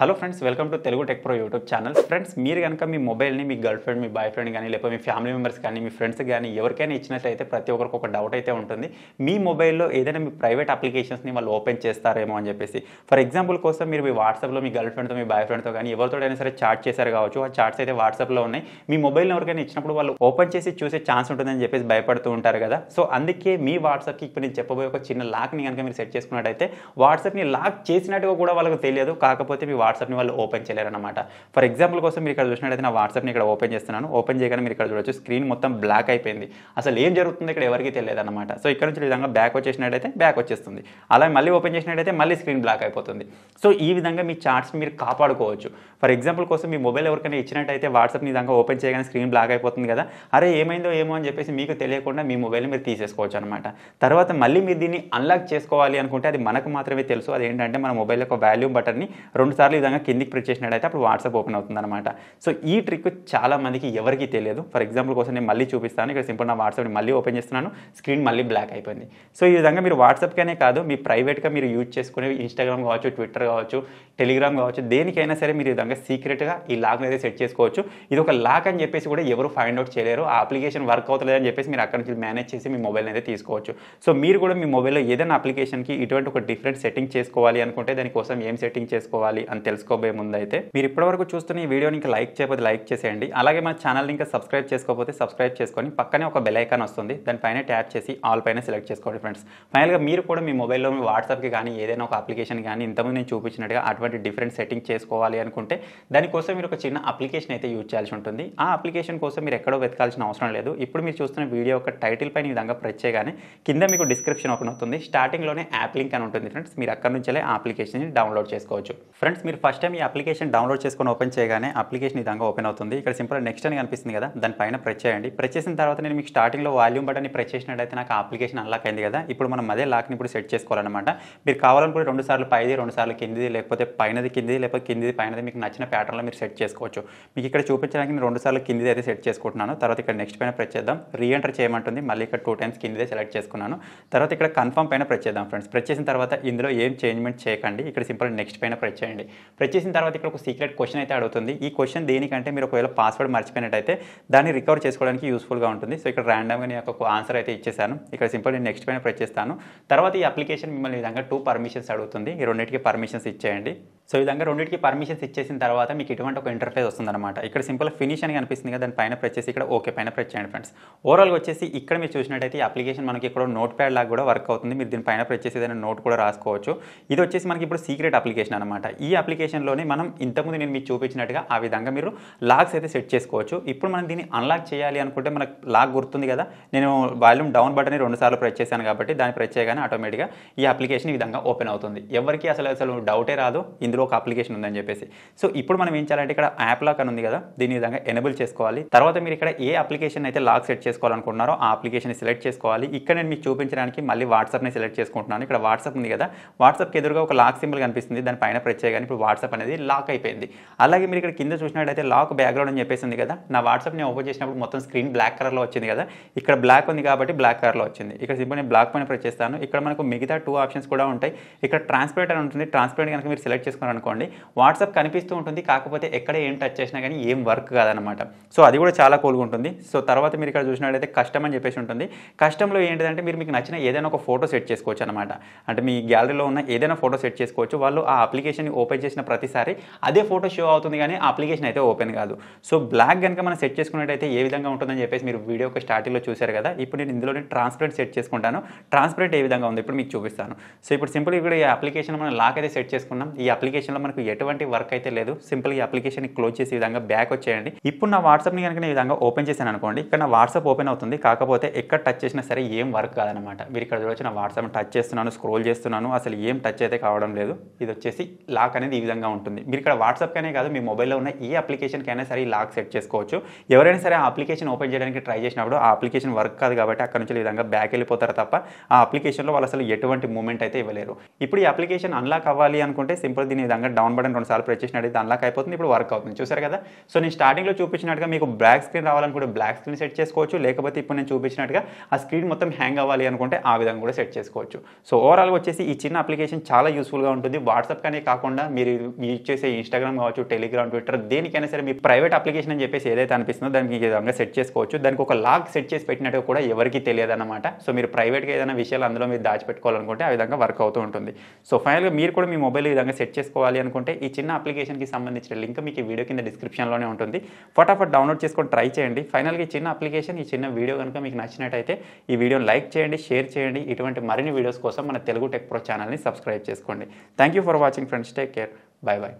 hello friends welcome to Telugu tech pro YouTube channel friends మీరు కనుక మీ మొబైల్ని మీ గర్ల్ ఫ్రెండ్ మీ బాయ్ ఫ్రెండ్ కానీ లేకపోతే మీ ఫ్యామిలీ మెంబర్స్ కానీ మీ ఫ్రెండ్స్ కానీ ఎవరికైనా ఇచ్చినట్లయితే ప్రతి ఒక్కరికి ఒక డౌట్ అయితే ఉంటుంది మీ మొబైల్లో ఏదైనా మీ ప్రైవేట్ అప్లికేషన్స్ని వాళ్ళు ఓపెన్ చేస్తారేమో అని చెప్పేసి ఫర్ ఎగ్జాంపుల్ కోసం మీరు మీ వాట్సాప్లో మీ గర్ల్ ఫ్రెండ్తో మీ బాయ్ ఫ్రెండ్తో కానీ ఎవరితోడైనా సరే చాట్ చేశారు కావచ్చు ఆ చాట్స్ అయితే వాట్సాప్లో ఉన్నాయి మీ మొబైల్ని ఎవరికైనా ఇచ్చినప్పుడు వాళ్ళు ఓపెన్ చేసి చూసే ఛాన్స్ ఉంటుందని చెప్పేసి భయపడుతూ ఉంటారు కదా సో అందుకే మీ వాట్సాప్కి ఇప్పుడు నేను చెప్పబోయే ఒక చిన్న లాక్ని కనుక మీరు సెట్ చేసుకున్నట్టయితే వాట్సాప్ని లాక్ చేసినట్టుగా కూడా వాళ్ళకు తెలియదు కాకపోతే మీ వాట్సాప్ని వాళ్ళు ఓపెన్ చేయలేరన్నమాట ఫర్ ఎగ్జాంపుల్ కోసం మీరు ఇక్కడ చూసినట్లయితే నా వాట్సాప్ని ఇక్కడ ఓపెన్ చేస్తున్నాను ఓపెన్ చేయగానే మీరు ఇక్కడ చూడొచ్చు స్క్రీన్ మొత్తం బ్లాక్ అయిపోయింది అసలు ఏం జరుగుతుంది ఇక్కడ ఎవరికి అనమాట సో ఇక్కడ నుంచి విధంగా బ్యాక్ వచ్చేసినట్టయితే బ్యాక్ వచ్చేస్తుంది అలాగే మళ్ళీ ఓపెన్ చేసినట్టయితే మళ్ళీ స్క్రీన్ బ్లాక్ అయిపోతుంది సో ఈ విధంగా మీ చార్ట్స్ మీరు కాపాడుకోవచ్చు ఫర్ ఎగ్జాంపుల్ కోసం మీ మొబైల్ ఎవరికైనా ఇచ్చినట్టయితే వాట్సాప్ని విధంగా ఓపెన్ చేయగానే స్క్రీన్ బ్లాక్ అయిపోతుంది కదా అరే ఏమైందో ఏమో అని చెప్పేసి మీకు తెలియకుండా మీ మొబైల్ మీరు తీసేసుకోవచ్చు అనమాట తర్వాత మళ్ళీ మీరు దీన్ని అన్లాక్ చేసుకోవాలి అనుకుంటే అది మనకు మాత్రమే తెలుసు అది ఏంటంటే మన మొబైల్ యొక్క వాల్యూమ్ బటన్ని రెండుసార్లు విధంగా కిందికి ప్రెస్ చేసినట్టయితే అప్పుడు వాట్సాప్ ఓపెన్ అవుతుందన్నమాట సో ఈ ట్రిక్ చాలా మందికి ఎవరికి తెలియదు ఫర్ ఎగ్జాంపుల్ కోసం నేను మళ్ళీ చూపిస్తాను ఇక్కడ సింపుల్ నా వాట్సాప్ని మళ్ళీ ఓపెన్ చేస్తున్నాను స్క్రీన్ మళ్ళీ బ్లాక్ అయిపోయింది సో ఈ విధంగా మీరు వాట్సాప్కనే కాదు మీ ప్రైవేట్గా మీరు యూజ్ చేసుకునే ఇన్స్టాగ్రామ్ కావచ్చు ట్విట్టర్ కావచ్చు టెలిగ్రామ్ కావచ్చు దేనికైనా సరే మీరు ఈ విధంగా సీక్రెట్గా ఈ లాక్ని అయితే సెట్ చేసుకోవచ్చు ఇది ఒక లాక్ అని చెప్పేసి కూడా ఎవరు ఫైండ్ అవుట్ చేయలేరు ఆ అప్లికేషన్ వర్క్ అవుతలేదని చెప్పేసి మీరు అక్కడ నుంచి మేనేజ్ చేసి మీ మొబైల్ అయితే తీసుకోవచ్చు సో మీరు కూడా మీ మొబైల్లో ఏదైనా అప్లికేషన్కి ఇటువంటి ఒక డిఫరెంట్ సెట్టింగ్ చేసుకోవాలి అనుకుంటే దానికోసం ఏం సెట్టింగ్ చేసుకోవాలి అంతే తెలుసుకోబోయే ముందైతే మీరు ఇప్పటివరకు చూస్తున్న ఈ వీడియోని లైక్ చేయకపోతే లైక్ చేసేయండి అలాగే మన ఛానల్ ఇంకా సబ్స్క్రైబ్ చేసుకోకపోతే సబ్స్క్రైబ్ చేసుకొని పక్కనే ఒక బెల్ ఐకాన్ వస్తుంది దానిపైన ట్యాప్ చేసి ఆల్ పైన సెలెక్ట్ చేసుకోండి ఫ్రెండ్స్ ఫైనల్గా మీరు కూడా మీ మొబైల్లో మీ వాట్సాప్కి కానీ ఏదైనా ఒక అప్లికేషన్ కానీ ఇంతకుముందు నేను చూపించినట్టుగా అటువంటి డిఫరెంట్ సెట్టింగ్ చేసుకోవాలి అనుకుంటే దానికోసం మీరు ఒక చిన్న అప్లికేషన్ అయితే యూజ్ చేయాల్సి ఉంటుంది ఆ అప్లికేషన్ కోసం మీరు ఎక్కడో వెతకాల్సిన అవసరం లేదు ఇప్పుడు మీరు చూస్తున్న వీడియో యొక్క టైటిల్ పైన విధంగా ప్రెస్ చేయగానే కింద మీకు డిస్క్రిప్షన్ ఓపెన్ అవుతుంది స్టార్టింగ్లోనే యాప్ లింక్ అని ఉంటుంది ఫ్రెండ్స్ మీరు అక్కడ నుంచే ఆ డౌన్లోడ్ చేసుకోవచ్చు ఫ్రెండ్స్ మీరు మీరు ఫస్ట్ టైం ఈ అప్లికేషన్ డౌన్లోడ్ చేసుకొని ఓపెన్ చేయగానే అప్లికేషన్ విధంగా ఓపెన్ అవుతుంది ఇక్కడ సింపుల్ నెక్స్ట్ అని కనిపిస్తుంది కదా దానిపైన ప్రెస్ చేయండి ప్రెస్ చేసిన తర్వాత నేను మీకు స్టార్టింగ్లో వాల్యూమ్ అని ప్రెస్ చేసినట్టయితే నాకు అప్లికేషన్ అన్లాక్ అయింది కదా ఇప్పుడు మనం అదే లాక్ని ఇప్పుడు సెట్ చేసుకోవాలన్నమాట మీరు కావాలనుకుంటే రెండు సార్లు పైది రెండు సార్లు కిందిది లేకపోతే పైనది కిందిది లేకపోతే కిందిది పైనది మీకు నచ్చిన ప్యాటర్న్లో మీరు సెట్ చేసుకోవచ్చు మీకు ఇక్కడ చూపించడానికి నేను రెండు సార్లు కిందిది అయితే సెట్ చేసుకుంటున్నాను తర్వాత ఇక్కడ నెక్స్ట్ పైన ప్రెస్ చేద్దాం రీఎంటర్ చేయమంటుంది మళ్ళీ ఇక్కడ టూ టైమ్స్ కిందిదే సెలెక్ట్ చేసుకున్నాను తర్వాత ఇక్కడ కన్ఫర్మ్ పైన ప్రెస్ చేద్దాం ఫ్రెండ్స్ ప్రెస్ చేసిన తర్వాత ఇందులో ఏం చేంజ్మెంట్ చేయకండి ఇక్కడ సింపుల్ నెక్స్ట్ పైన ప్రెస్ చేయండి ఇప్పుడు తర్వాత ఇక్కడ ఒక సీక్రెట్ క్వశ్చన్ అయితే అడుగుతుంది ఈ క్వశ్చన్ దేనికంటే మీరు ఒకవేళ పాస్వర్డ్ మర్చిపోయినట్టయితే దాన్ని రికవర్ చేసుకోవడానికి యూస్ఫుల్గా ఉంటుంది సో ఇక్కడ ర్యాండమ్గా నేను ఒక ఆన్సర్ అయితే ఇచ్చేసాను ఇక్కడ సింపుల్ నేను నెక్స్ట్ పైన ప్రెస్ చేస్తాను తర్వాత ఈ అప్లికేషన్ మిమ్మల్ని విధంగా టూ పర్మిషన్స్ అడుగుతుంది ఈ రెండింటికి పర్మిషన్స్ ఇచ్చేయండి సో విధంగా రెండింటికి పర్మిషన్స్ ఇచ్చేసిన తర్వాత మీకు ఇటువంటి ఒక ఇంటర్ఫేస్ వస్తుందన్నమాట ఇక్కడ సింపుల్ ఫినిష్ అని కనిపిస్తుంది కదా దాని పైన ప్రెస్ చేసి ఇక్కడ ఓకే పైన ప్రెస్ చేయండి ఫ్రెండ్స్ ఓవరాల్గా వచ్చేసి ఇక్కడ మీరు చూసినట్టయితే అప్లికేషన్ మనకి ఇక్కడ నోట్ ప్యాడ్ లాగా కూడా వర్క్ అవుతుంది మీరు దీని పైన ప్రెస్ చేసి ఏదైనా నోట్ కూడా రాసుకోవచ్చు ఇది వచ్చేసి మనకి ఇప్పుడు సీక్రెట్ అప్లికేషన్ అనమాట ఈ అప్లికేషన్లోనే మనం ఇంతకుముందు నేను మీకు చూపించినట్టుగా ఆ విధంగా మీరు లాగ్స్ అయితే సెట్ చేసుకోవచ్చు ఇప్పుడు మనం దీన్ని అన్లాక్ చేయాలి అనుకుంటే మనకు లాగ్ గుర్తుంది కదా నేను వాల్యూమ్ డౌన్ బటన్ రెండుసార్లు ప్రెస్ చేశాను కాబట్టి దాన్ని ప్రెస్ చేయగానే ఆటోమేటిక్గా ఈ అప్లికేషన్ ఈ విధంగా ఓపెన్ అవుతుంది ఎవరికి అసలు అసలు డౌటే రాదు ఇందులో అందులో ఒక అప్లికేషన్ ఉందని చెప్పేసి సో ఇప్పుడు మనం ఏం చేయాలంటే ఇక్కడ యాప్ లాక్ అని ఉంది కదా దీని విధంగా ఎనబుల్ చేసుకోవాలి తర్వాత మీరు ఇక్కడ ఏ అప్లికేషన్ అయితే లాక్ సెట్ చేసుకోవాలనుకుంటున్నారో ఆ అప్లికేషన్ సెలెక్ట్ చేసుకోవాలి ఇక్కడ నేను మీకు చూపించడానికి మళ్ళీ వాట్సాప్ని సెలెక్ట్ చేసుకుంటున్నాను ఇక్కడ వాట్సాప్ ఉంది కదా వాట్సాప్కి ఎదురుగా ఒక లాక్ సింబల్ కనిపిస్తుంది దాని పైన ప్రెస్ ఇప్పుడు వాట్సాప్ అనేది లాక్ అయిపోయింది అలాగే మీరు ఇక్కడ కింద చూసినట్టయితే లాక్ బ్యాక్గ్రౌండ్ అని చెప్పేసి ఉంది కదా నా వాట్సాప్ నేను ఓపెన్ చేసినప్పుడు మొత్తం స్క్రీన్ బ్లాక్ కలర్లో వచ్చింది కదా ఇక్కడ బ్లాక్ ఉంది కాబట్టి బ్లాక్ కలర్లో వచ్చింది ఇక్కడ సింపుల్ నేను బ్లాక్ పైన ప్రెస్ చేస్తాను ఇక్కడ మనకు మిగతా టూ ఆప్షన్స్ కూడా ఉంటాయి ఇక్కడ ట్రాన్స్పరెంట్ అని ఉంటుంది ట్రాన్స్పరెంట్ కనుక మీరు సెలెక్ట్ చేసుకున్న అనుకోండి వాట్సాప్ కనిపిస్తూ ఉంటుంది కాకపోతే ఎక్కడ ఏం టచ్ చేసినా కానీ ఏం వర్క్ కాదనమాట సో అది కూడా చాలా ఉంటుంది సో తర్వాత మీరు ఇక్కడ చూసినట్లయితే కష్టం అని చెప్పేసి ఉంటుంది కష్టంలో ఏంటంటే మీరు మీకు నచ్చిన ఏదైనా ఒక ఫోటో సెట్ చేసుకోవచ్చు అనమాట అంటే మీ గ్యాలరీలో ఉన్న ఏదైనా ఫోటో సెట్ చేసుకోవచ్చు వాళ్ళు ఆ అప్లికేషన్ ఓపెన్ చేసిన ప్రతిసారి అదే ఫోటో షో అవుతుంది కానీ ఆ అప్లికేషన్ అయితే ఓపెన్ కాదు సో బ్లాక్ కనుక మనం సెట్ చేసుకున్నట్టయితే ఏ విధంగా ఉంటుందని చెప్పేసి మీరు వీడియో ఒక స్టార్టింగ్లో చూశారు కదా ఇప్పుడు నేను ఇందులోనే ట్రాన్స్పరెంట్ సెట్ చేసుకుంటాను ట్రాన్స్పరెంట్ ఏ విధంగా ఉంది ఇప్పుడు మీకు చూపిస్తాను సో ఇప్పుడు సింపుల్ ఇక్కడ ఈ అప్లికేషన్ మనం లాక్ అయితే సెట్ చేసుకున్నాం ఈ అప్లికేషన్ అప్లికేషన్లో మనకు ఎటువంటి వర్క్ అయితే లేదు సింపుల్గా అప్లికేషన్ క్లోజ్ చేసి విధంగా బ్యాక్ వచ్చేయండి ఇప్పుడు నా వాట్సాప్ని కనుక నేను విధంగా ఓపెన్ చేశాను అనుకోండి ఇక్కడ నా వాట్సాప్ ఓపెన్ అవుతుంది కాకపోతే ఎక్కడ టచ్ చేసినా సరే ఏం వర్క్ కాదనమాట మీరు ఇక్కడ చూడవచ్చు నా వాట్సాప్ టచ్ చేస్తున్నాను స్క్రోల్ చేస్తున్నాను అసలు ఏం టచ్ అయితే కావడం లేదు ఇది వచ్చేసి లాక్ అనేది ఈ విధంగా ఉంటుంది మీరు ఇక్కడ వాట్సాప్కైనా కాదు మీ మొబైల్లో ఉన్న ఏ అప్లికేషన్కైనా సరే ఈ లాక్ సెట్ చేసుకోవచ్చు ఎవరైనా సరే ఆ అప్లికేషన్ ఓపెన్ చేయడానికి ట్రై చేసినప్పుడు ఆ అప్లికేషన్ వర్క్ కాదు కాబట్టి అక్కడ నుంచి విధంగా బ్యాక్ వెళ్ళిపోతారు తప్ప ఆ అప్లికేషన్లో వాళ్ళు అసలు ఎటువంటి మూమెంట్ అయితే ఇవ్వలేరు ఇప్పుడు ఈ అప్లికేషన్ అన్లాక్ అవ్వాలి అనుకుంటే సింపుల్ నీ దగ్గర డౌన్ బటన్ రెండు సార్లు ప్రెస్ చేసినట్టు అయితే అన్లాక్ అయిపోతుంది ఇప్పుడు వర్క్ అవుతుంది చూసారు కదా సో నేను స్టార్టింగ్లో చూపించినట్టుగా మీకు బ్లాక్ స్క్రీన్ రావాలనుకుంటే బ్లాక్ స్క్రీన్ సెట్ చేసుకోవచ్చు లేకపోతే ఇప్పుడు నేను చూపించినట్టుగా ఆ స్క్రీన్ మొత్తం హ్యాంగ్ అవ్వాలి అనుకుంటే ఆ విధంగా కూడా సెట్ చేసుకోవచ్చు సో ఓవరాల్గా వచ్చేసి ఈ చిన్న అప్లికేషన్ చాలా యూస్ఫుల్గా ఉంటుంది వాట్సాప్ కానీ కాకుండా మీరు యూజ్ చేసే ఇన్స్టాగ్రామ్ కావచ్చు టెలిగ్రామ్ ట్విట్టర్ దేనికైనా సరే మీ ప్రైవేట్ అప్లికేషన్ అని చెప్పేసి ఏదైతే అనిపిస్తుందో దానికి ఈ విధంగా సెట్ చేసుకోవచ్చు దానికి ఒక లాక్ సెట్ చేసి పెట్టినట్టు కూడా ఎవరికి అనమాట సో మీరు ప్రైవేట్గా ఏదైనా విషయాలు అందులో మీరు దాచిపెట్టుకోవాలనుకుంటే ఆ విధంగా వర్క్ అవుతూ ఉంటుంది సో ఫైనల్గా మీరు కూడా మీ మొబైల్ ఈ విధంగా సెట్ చేసి చేసుకోవాలి అనుకుంటే ఈ చిన్న అప్లికేషన్కి సంబంధించిన లింక్ మీకు ఈ వీడియో కింద డిస్క్రిప్షన్లోనే ఉంటుంది ఫటాఫట్ డౌన్లోడ్ చేసుకొని ట్రై చేయండి ఫైనల్గా ఈ చిన్న అప్లికేషన్ ఈ చిన్న వీడియో కనుక మీకు నచ్చినట్టయితే ఈ వీడియోని లైక్ చేయండి షేర్ చేయండి ఇటువంటి మరిన్ని వీడియోస్ కోసం మన తెలుగు టెక్ ప్రో ఛానల్ని సబ్స్క్రైబ్ చేసుకోండి thank you for watching friends take care bye bye